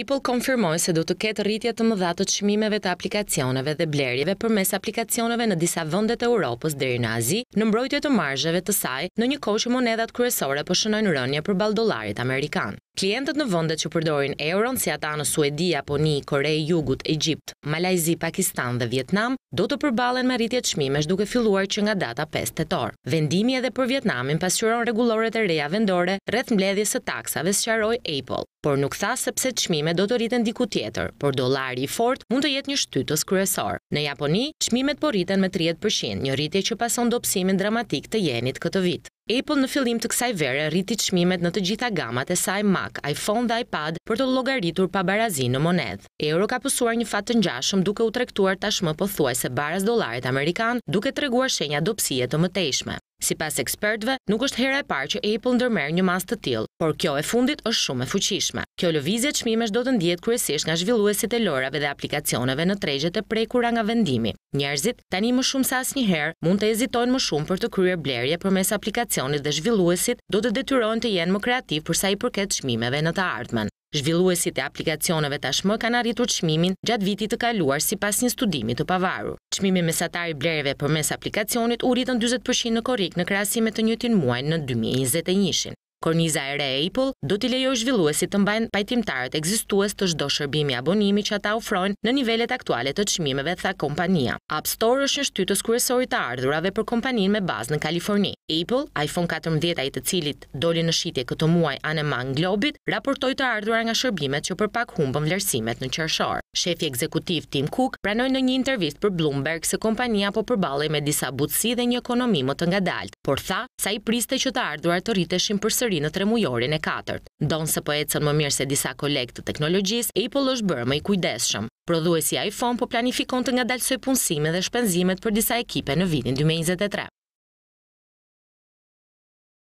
Apple konfirmoj se do të ketë rritja të mëdha të qmimeve të aplikacioneve dhe blerjeve për mes aplikacioneve në disa vëndet e Europës dhe në Azi, në mbrojtje të margjeve të saj, në një kohë që monedat kryesore për po shënojnë rënje për baldolarit Amerikan. Klientët në vëndet që përdorin euron, si ata në Suedi, Aponi, Korej, Jugut, Egypt, Malajzi, Pakistan dhe Vjetnam, do të përbalen me rritjet shmimesh duke filluar që nga data 5 tetor. Vendimi edhe për Vjetnamin pasqyron regulloret e reja vendore rreth mbledhjes së taksave, sqaroi Apple, por nuk tha se pse çmime do të rriten diku tjetër, por dollari i fort mund të jetë një shtytës kryesor. Në Japoni, çmimet po rriten me 30%, një rritje që pason dobësimin dramatik të jenit këtë vit. Apple në fillim të kësaj vere rriti çmimet në të gjitha gamat e saj Mac, iPhone dhe iPad për të llogaritur pa barazin në monedh. Euro ka pësuar një fat të ngjashëm duke u tregtuar tashmë pothuajse baraz dollarit amerikan, duke treguar shenja dobësie të mëtejshme. Si pas ekspertve, nuk është hera e parë që Apple ndërmerë një mas të tilë, por kjo e fundit është shumë e fuqishme. Kjo lëvizje të shmimesh do të ndjetë kërësisht nga zhvilluesit e lorave dhe aplikacioneve në tregjet e prekura nga vendimi. Njerëzit, tani më shumë sas një herë, mund të ezitojnë më shumë për të kryer blerje për mes aplikacionit dhe zhvilluesit, do të detyrojnë të jenë më kreativ përsa i përket shmimeve në të ardhmen. Zhvilluesit e aplikacioneve tashmë kanë arritur çmimin gjatë vitit të kaluar sipas një studimi të pavarur. Çmimi mesatar i blerjeve përmes aplikacionit u rritën 40% në korrik në krahasim me të njëjtin muaj në 2021-shin. Korniza e re Apple do t'i lejo zhvilluesit të mbajnë pajtimtarët egzistues të shdo shërbimi abonimi që ata ufrojnë në nivellet aktuale të qmimeve, tha kompania. App Store është një shtytës kërësori të ardhurave për kompanin me bazë në Kaliforni. Apple, iPhone 14 a i të cilit doli në shqitje këtë muaj anë man globit, raportoj të ardhura nga shërbimet që përpak humbën vlerësimet në qërshor. Shefi ekzekutiv Tim Cook pranoj në një intervist për Bloomberg se kompania po përbalej me disa butësi dhe një ekonomi më të nga dalt, por tha sa i priste që të ardhura të rriteshin për përsëri në tremujorin e katërt. Donë se po ecën më mirë se disa kolektë të teknologjisë, Apple është bërë më i kujdeshëm. Prodhuesi iPhone po planifikon të nga dalësoj punësime dhe shpenzimet për disa ekipe në vitin 2023.